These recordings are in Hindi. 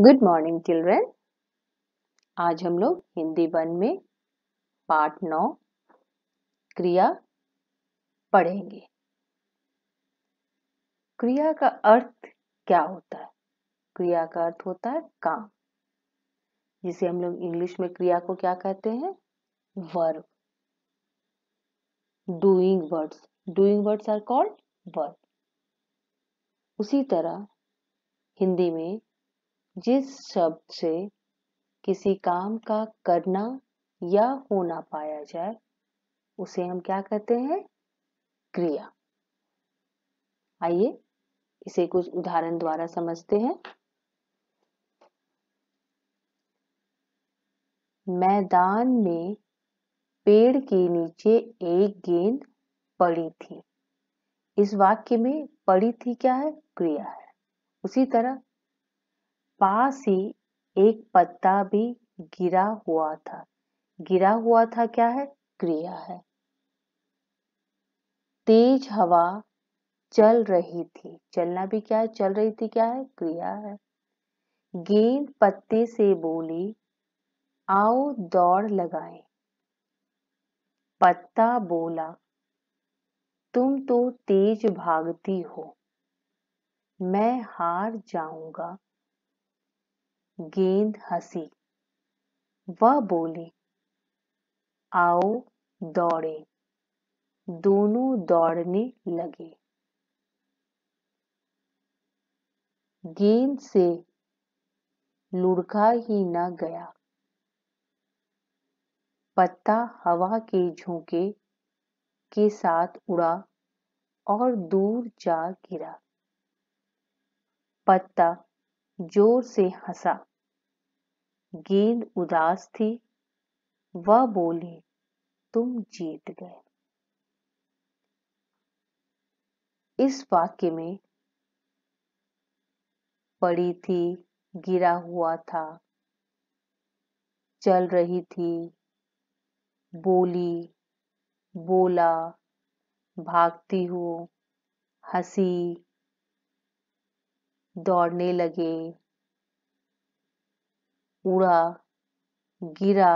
गुड मॉर्निंग चिल्ड्रेन आज हम लोग हिंदी वन में पार्ट नौ क्रिया पढ़ेंगे क्रिया का अर्थ क्या होता है क्रिया का अर्थ होता है काम जिसे हम लोग इंग्लिश में क्रिया को क्या कहते हैं verb doing words doing words are called verb उसी तरह हिंदी में जिस शब्द से किसी काम का करना या होना पाया जाए उसे हम क्या कहते हैं क्रिया आइए इसे कुछ उदाहरण द्वारा समझते हैं मैदान में पेड़ के नीचे एक गेंद पड़ी थी इस वाक्य में पड़ी थी क्या है क्रिया है उसी तरह पास ही एक पत्ता भी गिरा हुआ था गिरा हुआ था क्या है क्रिया है तेज हवा चल रही थी चलना भी क्या है चल रही थी क्या है क्रिया है गेंद पत्ते से बोली आओ दौड़ लगाएं पत्ता बोला तुम तो तेज भागती हो मैं हार जाऊंगा गेंद हंसी वह बोली आओ दौड़े दोनों दौड़ने लगे गेंद से लुढ़का ही न गया पत्ता हवा के झोंके के साथ उड़ा और दूर जा गिरा पत्ता जोर से हंसा गेंद उदास थी वह बोली तुम जीत गए इस वाक्य में पड़ी थी गिरा हुआ था चल रही थी बोली बोला भागती हो हंसी दौड़ने लगे उड़ा गिरा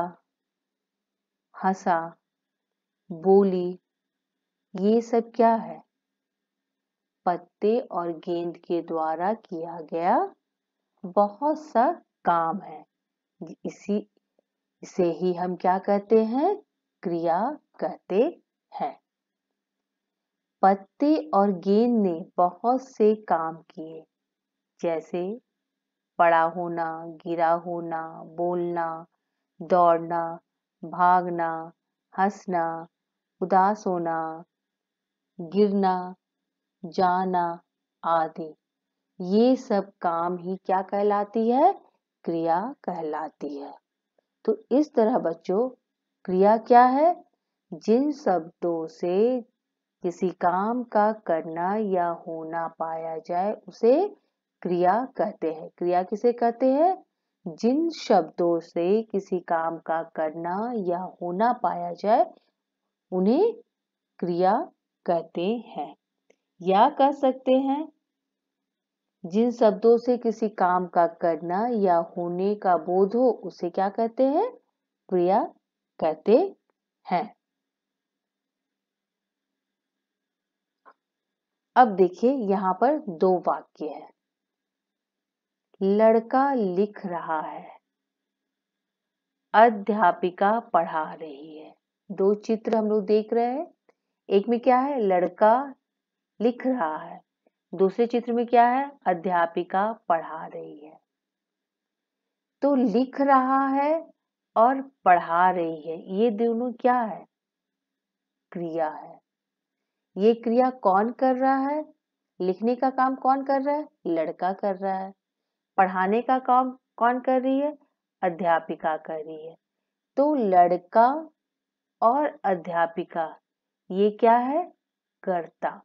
हंसा बोली ये सब क्या है पत्ते और गेंद के द्वारा किया गया बहुत सा काम है इसी इसे ही हम क्या कहते हैं क्रिया कहते हैं पत्ते और गेंद ने बहुत से काम किए जैसे पड़ा होना गिरा होना बोलना दौड़ना भागना हंसना उदास होना गिरना जाना आदि ये सब काम ही क्या कहलाती है क्रिया कहलाती है तो इस तरह बच्चों क्रिया क्या है जिन शब्दों से किसी काम का करना या होना पाया जाए उसे क्रिया कहते हैं क्रिया किसे कहते हैं जिन शब्दों से किसी काम का करना या होना पाया जाए उन्हें क्रिया कहते हैं या कह सकते हैं जिन शब्दों से किसी काम का करना या होने का बोध हो उसे क्या कहते हैं क्रिया कहते हैं अब देखिए यहां पर दो वाक्य हैं लड़का लिख रहा है अध्यापिका पढ़ा रही है दो चित्र हम लोग देख रहे हैं एक में क्या है लड़का लिख रहा है दूसरे चित्र में क्या है अध्यापिका पढ़ा रही है तो लिख रहा है और पढ़ा रही है ये दोनों क्या है क्रिया है ये क्रिया कौन कर रहा है लिखने का काम कौन कर रहा है लड़का कर रहा है पढ़ाने का काम कौन कर रही है अध्यापिका कर रही है तो लड़का और अध्यापिका ये क्या है कर्ता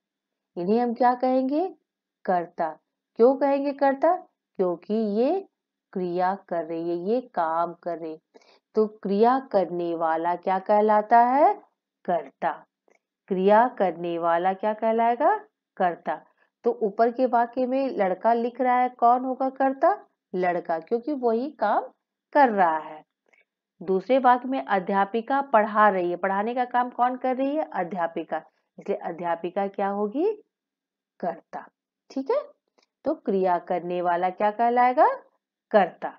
इन्हें हम क्या कहेंगे कर्ता क्यों कहेंगे कर्ता क्योंकि ये क्रिया कर रही है ये काम कर रही तो क्रिया करने वाला क्या कहलाता है कर्ता क्रिया करने वाला क्या कहलाएगा कर्ता तो ऊपर के वाक्य में लड़का लिख रहा है कौन होगा कर्ता लड़का क्योंकि वही काम कर रहा है दूसरे वाक्य में अध्यापिका पढ़ा रही है पढ़ाने का काम कौन कर रही है अध्यापिका इसलिए अध्यापिका क्या होगी कर्ता ठीक है तो क्रिया करने वाला क्या कहलाएगा कर्ता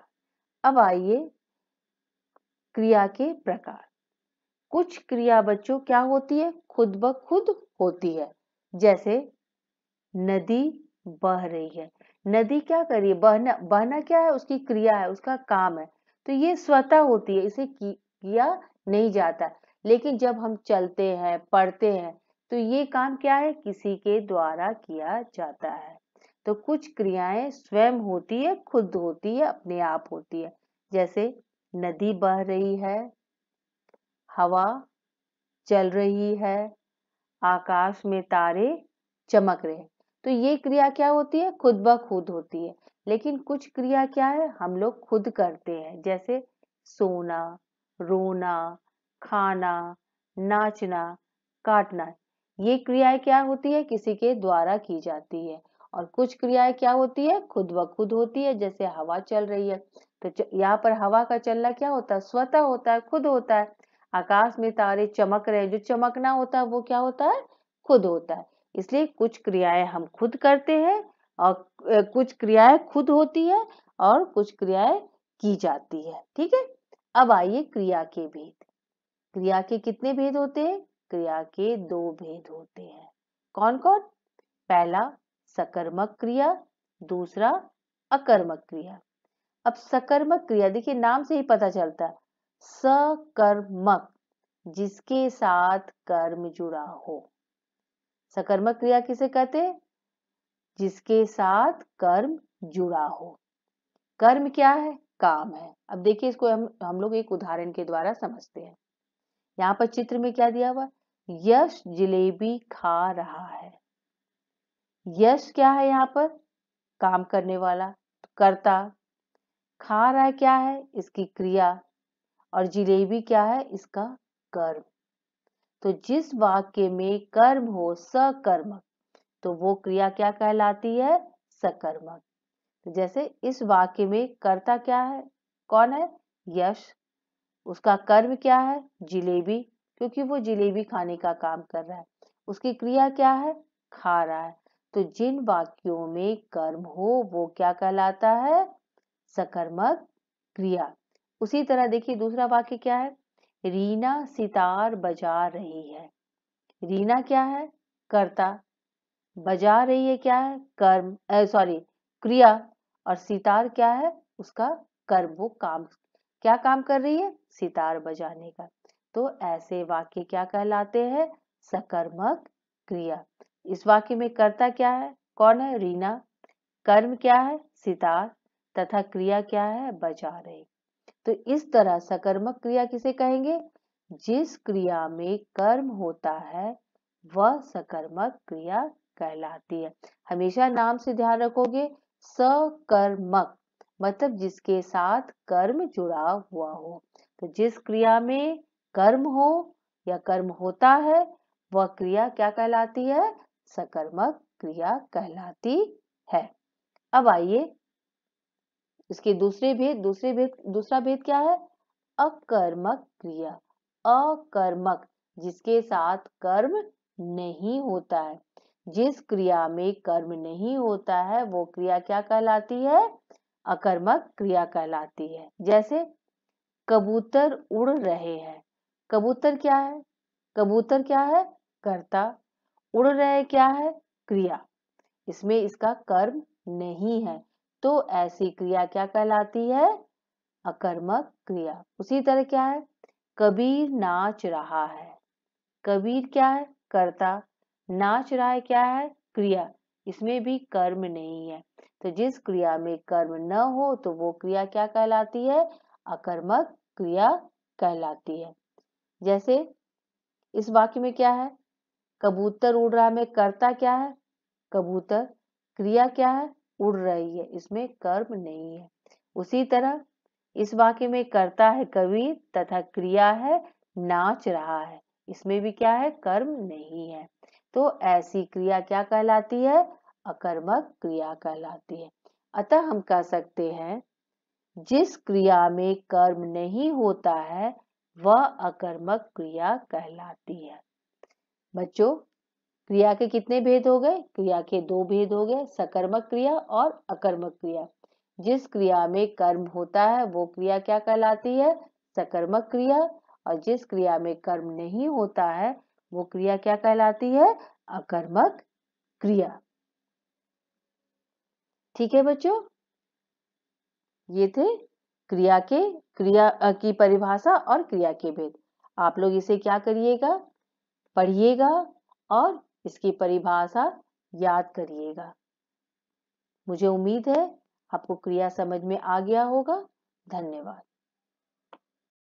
अब आइए क्रिया के प्रकार कुछ क्रिया बच्चों क्या होती है खुद ब खुद होती है जैसे नदी बह रही है नदी क्या कर रही है बहना बहना क्या है उसकी क्रिया है उसका काम है तो ये स्वतः होती है इसे किया नहीं जाता लेकिन जब हम चलते हैं पढ़ते हैं तो ये काम क्या है किसी के द्वारा किया जाता है तो कुछ क्रियाएं स्वयं होती है खुद होती है अपने आप होती है जैसे नदी बह रही है हवा चल रही है आकाश में तारे चमक रहे हैं तो ये क्रिया क्या होती है खुद ब खुद होती है लेकिन कुछ क्रिया क्या है हम लोग खुद करते हैं जैसे सोना रोना खाना नाचना काटना ये क्रियाएं क्या होती है किसी के द्वारा की जाती है और कुछ क्रियाएं क्या होती है खुद ब खुद होती है जैसे हवा चल रही है तो यहाँ पर हवा का चलना क्या होता है स्वतः होता है खुद होता है आकाश में तारे चमक रहे हैं जो चमकना होता है वो क्या होता है खुद होता है इसलिए कुछ क्रियाएं हम खुद करते हैं और कुछ क्रियाएं खुद होती है और कुछ क्रियाएं की जाती है ठीक है अब आइए क्रिया के भेद क्रिया के कितने भेद होते हैं क्रिया के दो भेद होते हैं कौन कौन पहला सकर्मक क्रिया दूसरा अकर्मक क्रिया अब सकर्मक क्रिया देखिए नाम से ही पता चलता है सकर्मक जिसके साथ कर्म जुड़ा हो सकर्मक क्रिया किसे कहते हैं जिसके साथ कर्म जुड़ा हो कर्म क्या है काम है अब देखिए इसको हम हम लोग एक उदाहरण के द्वारा समझते हैं यहाँ पर चित्र में क्या दिया हुआ यश जिलेबी खा रहा है यश क्या है यहाँ पर काम करने वाला करता खा रहा है क्या है इसकी क्रिया और जिलेबी क्या है इसका कर्म तो जिस वाक्य में कर्म हो सकर्मक तो वो क्रिया क्या कहलाती है सकर्मक तो जैसे इस वाक्य में कर्ता क्या है कौन है यश उसका कर्म क्या है जिलेबी क्योंकि वो जिलेबी खाने का काम कर रहा है उसकी क्रिया क्या है खा रहा है तो जिन वाक्यों में कर्म हो वो क्या कहलाता है सकर्मक क्रिया उसी तरह देखिए दूसरा वाक्य क्या है रीना सितार बजा रही है रीना क्या है कर्ता बजा रही है क्या है कर्म सॉरी क्रिया और सितार क्या है उसका कर्म वो काम क्या काम कर रही है सितार बजाने का तो ऐसे वाक्य क्या कहलाते हैं सकर्मक क्रिया इस वाक्य में कर्ता क्या है कौन है रीना कर्म क्या है सितार तथा क्रिया क्या है बजा रही तो इस तरह सकर्मक क्रिया किसे कहेंगे जिस क्रिया में कर्म होता है वह सकर्मक क्रिया कहलाती है हमेशा नाम से ध्यान रखोगे सकर्मक मतलब जिसके साथ कर्म जुड़ा हुआ हो तो जिस क्रिया में कर्म हो या कर्म होता है वह क्रिया क्या कहलाती है सकर्मक क्रिया कहलाती है अब आइए इसके दूसरे भेद दूसरे भेद दूसरा भेद क्या है अकर्मक क्रिया अकर्मक जिसके साथ कर्म नहीं होता है जिस क्रिया में कर्म नहीं होता है वो क्रिया क्या कहलाती है अकर्मक क्रिया कहलाती है जैसे कबूतर उड़ रहे हैं कबूतर क्या है कबूतर क्या है कर्ता उड़ रहे क्या है क्रिया इसमें इसका कर्म नहीं है तो ऐसी क्रिया क्या कहलाती है अकर्मक क्रिया उसी तरह क्या है कबीर नाच रहा है कबीर क्या है कर्ता नाच रहा है क्या है क्रिया इसमें भी कर्म नहीं है तो जिस क्रिया में कर्म न हो तो वो क्रिया क्या कहलाती है अकर्मक क्रिया कहलाती है जैसे इस वाक्य में क्या है कबूतर उड़ रहा है में कर्ता क्या है कबूतर क्रिया क्या है उड़ रही है इसमें कर्म नहीं है उसी तरह इस वाक्य में करता है कवि तथा क्रिया है नाच रहा है इसमें भी क्या है कर्म नहीं है तो ऐसी क्रिया क्या कहलाती है अकर्मक क्रिया कहलाती है अतः हम कह सकते हैं जिस क्रिया में कर्म नहीं होता है वह अकर्मक क्रिया कहलाती है बच्चों क्रिया के कितने भेद हो गए क्रिया के दो भेद हो गए सकर्मक क्रिया और अकर्मक क्रिया जिस क्रिया में कर्म होता है वो क्रिया क्या कहलाती है सकर्मक क्रिया और जिस क्रिया में कर्म नहीं होता है वो क्रिया क्या कहलाती है अकर्मक क्रिया ठीक है बच्चों ये थे क्रिया के क्रिया की परिभाषा और क्रिया के भेद आप लोग इसे क्या करिएगा पढ़िएगा और इसकी परिभाषा याद करिएगा मुझे उम्मीद है आपको क्रिया समझ में आ गया होगा धन्यवाद